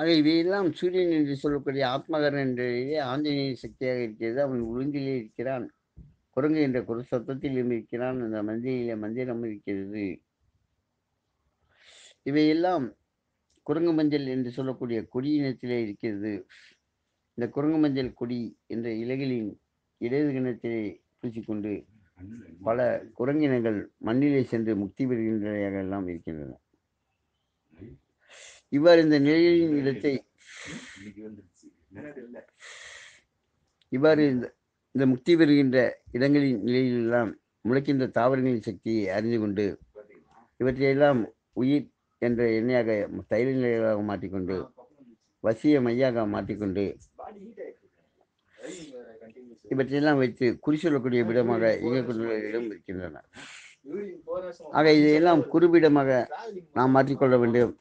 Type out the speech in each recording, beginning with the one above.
ஆக இவையெல்லாம் சூரியன் என்று சொல்லக்கூடிய ஆத்மகரன் என்றே ஆஞ்சநேய சக்தியாக இருக்கிறது அவன் ஒழுங்கிலே இருக்கிறான் குரங்கு என்ற குரு சத்தத்திலும் இருக்கிறான் அந்த மந்திரியில மந்திரம் இருக்கிறது இவையெல்லாம் குரங்கு மஞ்சள் என்று சொல்லக்கூடிய கொடி இனத்திலே இருக்கிறது இந்த குரங்கு மஞ்சள் கொடி என்ற இலைகளின் இடது கிணத்திலே பூச்சிக்கொண்டு பல குரங்கினங்கள் மண்ணிலே சென்று முக்தி பெறுகின்றன எல்லாம் இருக்கின்றன இவ்வாறு இந்த நிலையின் இடத்தை இவ்வாறு இந்த இந்த முக்தி பெறுகின்ற இடங்களின் நிலையிலெல்லாம் முளைக்கின்ற தாவரங்களின் சக்தியை அறிந்து கொண்டு இவற்றையெல்லாம் உயிர் என்ற எண்ணெயாக தைல நிலைகளாக மாற்றிக்கொண்டு வசிய மையாக மாற்றிக்கொண்டு இவற்றையெல்லாம் வைத்து குறிச்சொல்லக்கூடிய விடமாக இயங்கிக் கொண்டுள்ளவர்களிடம் இருக்கின்றன ஆக இதையெல்லாம் குறிப்பிடமாக நாம் மாற்றிக்கொள்ள வேண்டும்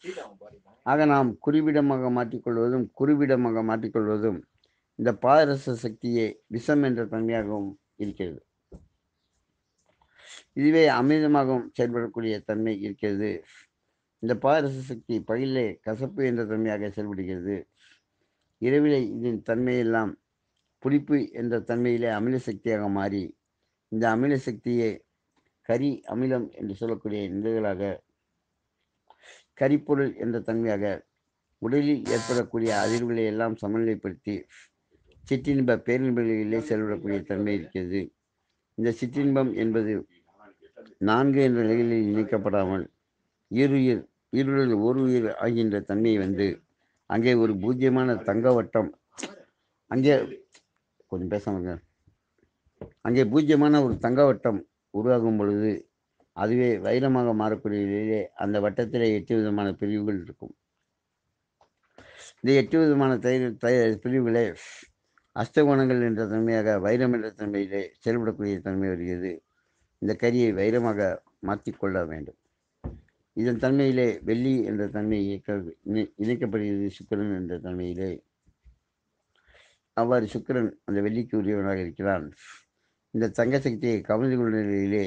ஆக நாம் குறிவிடமாக மாற்றிக்கொள்வதும் குருவிடமாக மாற்றிக்கொள்வதும் இந்த பாதரச சக்தியை விஷம் என்ற தன்மையாகவும் இருக்கிறது இதுவே அமிர்தமாகவும் செயல்படக்கூடிய தன்மை இருக்கிறது இந்த பாதரச சக்தி பயிலே கசப்பு என்ற தன்மையாக செயல்படுகிறது இரவிலே இதன் தன்மையெல்லாம் புளிப்பு என்ற தன்மையிலே அமில சக்தியாக மாறி இந்த அமில சக்தியை கரி அமிலம் என்று சொல்லக்கூடிய நிலைகளாக கரிப்பொருள் என்ற தன்மையாக உடலில் ஏற்படக்கூடிய அதிர்வுகளை எல்லாம் சமநிலைப்படுத்தி சிற்றின்ப பேரின்பங்களிலே செல்விடக்கூடிய தன்மை இருக்கிறது இந்த சிற்றின்பம் என்பது நான்கு என்ற நிலைகளில் இணைக்கப்படாமல் இருயிர் இருளில் ஒரு உயிர் ஆகின்ற தன்மை வந்து அங்கே ஒரு பூஜ்யமான தங்க வட்டம் அங்கே கொஞ்சம் பேசாமல் அங்கே பூஜ்யமான ஒரு தங்க வட்டம் உருவாகும் பொழுது அதுவே வைரமாக மாறக்கூடிய அந்த வட்டத்தில் எட்டு விதமான பிரிவுகள் இருக்கும் இந்த எட்டு விதமான தை பிரிவுகளே அஷ்டகுணங்கள் என்ற தன்மையாக வைரம் என்ற தன்மையிலே செயல்படக்கூடிய தன்மை வருகிறது இந்த கரியை வைரமாக மாற்றிக்கொள்ள வேண்டும் இதன் தன்மையிலே வெள்ளி என்ற தன்மை இணைக்கப்படுகிறது சுக்கரன் என்ற தன்மையிலே அவ்வாறு சுக்கரன் அந்த வெள்ளிக்கு உரியவனாக இருக்கிறான் இந்த தங்க சக்தியை கவிழ்ந்து கொண்ட நிலையிலே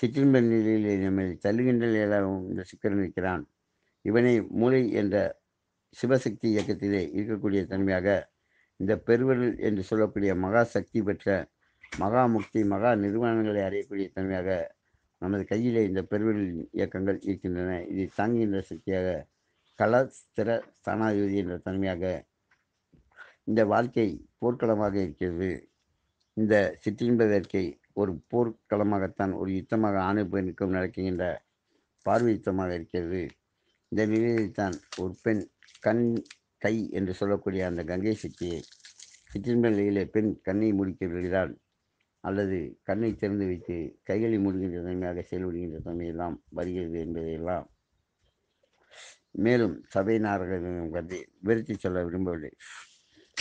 சிற்றின்ப நிலையிலே நம்மை தள்ளுகின்ற நிலையாகவும் இந்த சிக்கரன் இருக்கிறான் இவனை மூளை என்ற சிவசக்தி இயக்கத்திலே இருக்கக்கூடிய தன்மையாக இந்த பெருவருள் என்று சொல்லக்கூடிய மகா சக்தி பெற்ற மகா முக்தி மகா நிறுவனங்களை அறியக்கூடிய தன்மையாக நமது கையிலே இந்த பெருவருள் இயக்கங்கள் இருக்கின்றன இதை தாங்குகின்ற சக்தியாக கலஸ்திர ஸ்தானாதிபதி என்ற தன்மையாக இந்த வாழ்க்கை போர்க்களமாக இருக்கிறது இந்த சிற்றின்ப வேட்கை ஒரு போர்க்களமாகத்தான் ஒரு யுத்தமாக ஆணை நிற்கும் நடக்கின்ற பார்வை யுத்தமாக இருக்கிறது இந்த நிலையில்தான் ஒரு பெண் கண் கை என்று சொல்லக்கூடிய அந்த கங்கை சக்தியை சிற்றின்ப நிலையிலே பெண் கண்ணை முடிக்க விடுகிறாள் அல்லது கண்ணை திறந்து வைத்து கைகளை முடிகின்ற தன்மையாக செயல்படுகின்ற தன்மையெல்லாம் வருகிறது என்பதையெல்லாம் மேலும் நாரகம் கருதி விருத்தி சொல்ல விரும்பவில்லை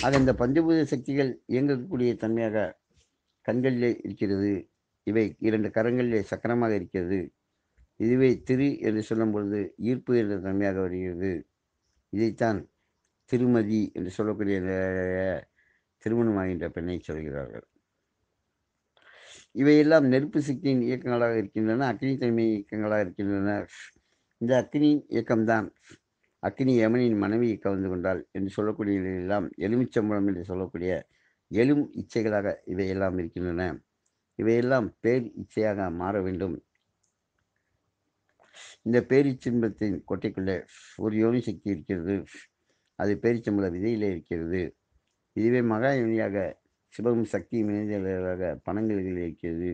ஆக இந்த பஞ்சபூத சக்திகள் இயங்கக்கூடிய தன்மையாக கண்களிலே இருக்கிறது இவை இரண்டு கரங்களிலே சக்கரமாக இருக்கிறது இதுவே திரு என்று சொல்லும் பொழுது ஈர்ப்பு என்ற தன்மையாக வருகிறது இதைத்தான் திருமதி என்று சொல்லக்கூடிய திருமணமாகின்ற பெண்ணை சொல்கிறார்கள் இவையெல்லாம் நெருப்பு சக்தியின் இயக்கங்களாக இருக்கின்றன அக்னி தன்மை இயக்கங்களாக இருக்கின்றன இந்த அக்னியின் இயக்கம்தான் அக்னி யமனின் மனைவியை கவர்ந்து கொண்டாள் என்று சொல்லக்கூடிய எல்லாம் எலுமிச்சம்பழம் என்று சொல்லக்கூடிய எழும் இச்சைகளாக இவையெல்லாம் இருக்கின்றன இவையெல்லாம் பேர் இச்சையாக மாற வேண்டும் இந்த பேரிச்சின்பத்தின் கொட்டைக்குள்ளே ஒரு யோனி சக்தி இருக்கிறது அது பேரிச்சம்பள விதையிலே இருக்கிறது இதுவே மகா யோனியாக சிவகம் சக்தி மனிதர்களாக பணங்களில் இருக்கிறது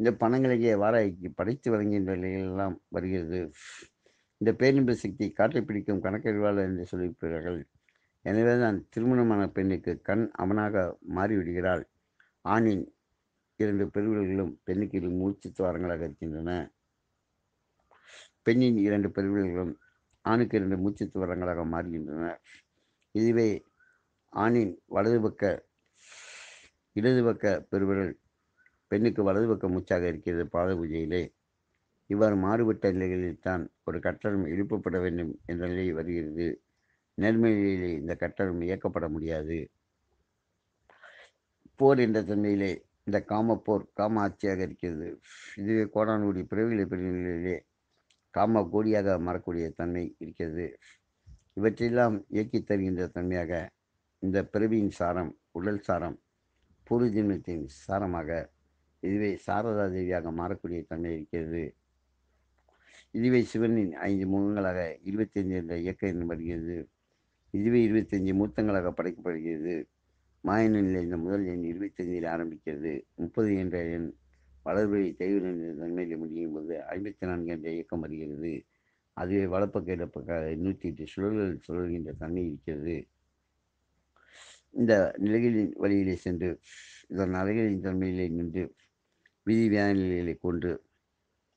இந்த பணங்களையே வாராய்க்கு படைத்து வழங்குகின்ற நிலையிலெல்லாம் வருகிறது இந்த பேரின்ப சக்தி காற்றை பிடிக்கும் கணக்கறிவாளர் என்று சொல்லியிருப்பார்கள் எனவேதான் திருமணமான பெண்ணுக்கு கண் அவனாக மாறிவிடுகிறாள் ஆணின் இரண்டு பெருவிழ்களும் பெண்ணுக்கு இரு மூச்சு துவாரங்களாக இருக்கின்றன பெண்ணின் இரண்டு பெருவிழ்களும் ஆணுக்கு இரண்டு மூச்சு துவாரங்களாக மாறுகின்றன இதுவே ஆணின் வலது பக்க இடது பக்க பெருவிரல் பெண்ணுக்கு வலது பக்க மூச்சாக இருக்கிறது பாத பூஜையிலே இவ்வாறு மாறுபட்ட நிலைகளில் தான் ஒரு கட்டணம் எழுப்பப்பட வேண்டும் என்ற நிலை வருகிறது நேர்மையிலே இந்த கட்டணம் இயக்கப்பட முடியாது போர் என்ற தன்மையிலே இந்த காமப்போர் காம ஆட்சியாக இருக்கிறது இதுவே கோடானுடைய பிறவிகளை பிரிவுகளிலே காம கோடியாக மறக்கூடிய தன்மை இருக்கிறது இவற்றையெல்லாம் இயக்கி தருகின்ற தன்மையாக இந்த பிறவியின் சாரம் உடல் சாரம் பூர்வ ஜென்மத்தின் சாரமாக இதுவே சாரதா தேவியாக மாறக்கூடிய தன்மை இருக்கிறது இதுவே சிவனின் ஐந்து முகங்களாக இருபத்தைந்து என்ற இயக்கம் வருகிறது இதுவே இருபத்தஞ்சு மூர்த்தங்களாக படைக்கப்படுகிறது மாயனில் இருந்த முதல் எண் இருபத்தஞ்சில் ஆரம்பிக்கிறது முப்பது என்ற எண் வளர்வழி தெய்வன் என்ற தன்மையில் முடியும் போது ஐம்பத்தி நான்கு என்ற இயக்கம் வருகிறது அதுவே வலப்பக்க இடப்பக்க நூற்றி எட்டு சுழல்கள் சுழல்கின்ற தன்மை இருக்கிறது இந்த நிலைகளின் வழியிலே சென்று இதன் அலைகளின் தன்மையிலே நின்று விதி வியான நிலைகளை கொண்டு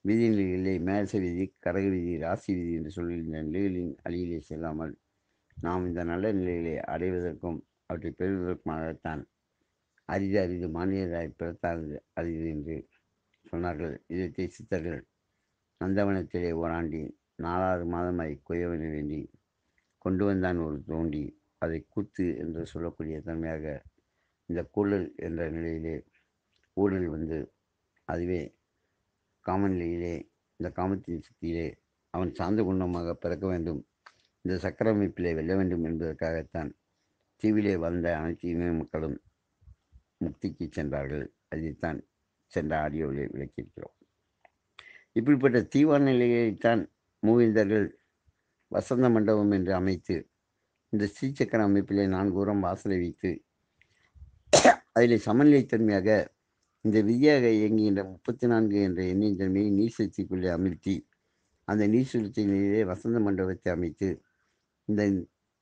விதி நிலைகளிலே மேச விதி கடக விதி ராசி விதி என்று சொல்கின்ற நிலைகளின் அழியிலே செல்லாமல் நாம் இந்த நல்ல நிலைகளை அடைவதற்கும் அவற்றை பெறுவதற்குமாகத்தான் அரிது அரிது மானியராய் பிறத்தானது அரிது என்று சொன்னார்கள் இதை சித்தர்கள் நந்தவனத்திலே ஓராண்டி நாலாறு மாதமாய் கொய்யவனை வேண்டி கொண்டு வந்தான் ஒரு தோண்டி அதை கூத்து என்று சொல்லக்கூடிய தன்மையாக இந்த கூழல் என்ற நிலையிலே ஊழல் வந்து அதுவே காமநிலையிலே இந்த காமத்தின் சக்தியிலே அவன் சார்ந்த குண்டமாக பிறக்க வேண்டும் இந்த சக்கரமைப்பிலே வெல்ல வேண்டும் என்பதற்காகத்தான் தீவிலே வாழ்ந்த அனைத்து இன மக்களும் முக்திக்கு சென்றார்கள் அதைத்தான் சென்ற ஆடியோவில் விளக்கியிருக்கிறோம் இப்படிப்பட்ட தீவான நிலையைத்தான் மூவிந்தர்கள் வசந்த மண்டபம் என்று அமைத்து இந்த ஸ்ரீசக்கர அமைப்பிலே நான்கு உரம் வாசலை வைத்து அதில் சமநிலைத்தன்மையாக இந்த விதியாக இயங்குகின்ற முப்பத்தி நான்கு என்ற எண்ணின் தன்மையை நீர் சக்திக்குள்ளே அமிழ்த்தி அந்த நீர் சுழற்சி வசந்த மண்டபத்தை அமைத்து இந்த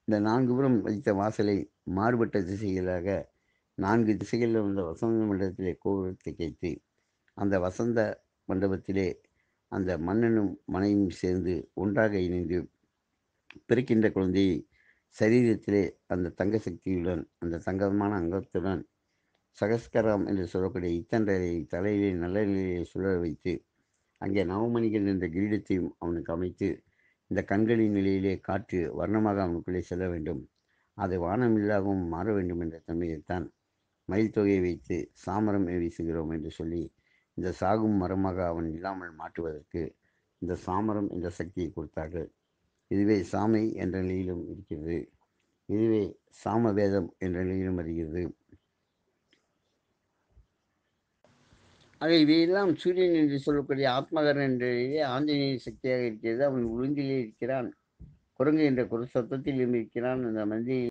இந்த நான்குபுறம் வைத்த வாசலை மாறுபட்ட திசைகளாக நான்கு திசைகளில் வந்த வசந்த மண்டபத்திலே கோபுரத்தை கைத்து அந்த வசந்த மண்டபத்திலே அந்த மன்னனும் மனையும் சேர்ந்து ஒன்றாக இணைந்து பிறக்கின்ற குழந்தையை சரீரத்திலே அந்த தங்க சக்தியுடன் அந்த தங்கமான அங்கத்துடன் சகஸ்கரம் என்று சொல்லக்கூடிய இத்தன்றரை தலையிலே நல்ல நிலையை சுழல வைத்து அங்கே நவமணிகள் என்ற கிரீடத்தையும் அவனுக்கு அமைத்து இந்த கண்களின் நிலையிலே காற்று வர்ணமாக அவனுக்குள்ளே செல்ல வேண்டும் அது வானமில்லாகவும் மாற வேண்டும் என்ற தன்மையைத்தான் மயில் தொகையை வைத்து சாமரம் வீசுகிறோம் என்று சொல்லி இந்த சாகும் மரமாக அவன் இல்லாமல் மாற்றுவதற்கு இந்த சாமரம் என்ற சக்தியை கொடுத்தார்கள் இதுவே சாமை என்ற நிலையிலும் இருக்கிறது இதுவே சாம வேதம் என்ற நிலையிலும் வருகிறது ஆக இவையெல்லாம் சூரியன் என்று சொல்லக்கூடிய ஆத்மகரன் என்றே ஆஞ்சநேய சக்தியாக இருக்கிறது அவன் உளுந்திலே இருக்கிறான் குரங்கு என்ற குரு சத்தத்திலும் இருக்கிறான் அந்த மந்தி